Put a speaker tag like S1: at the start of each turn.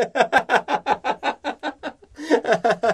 S1: Ha ha ha ha ha!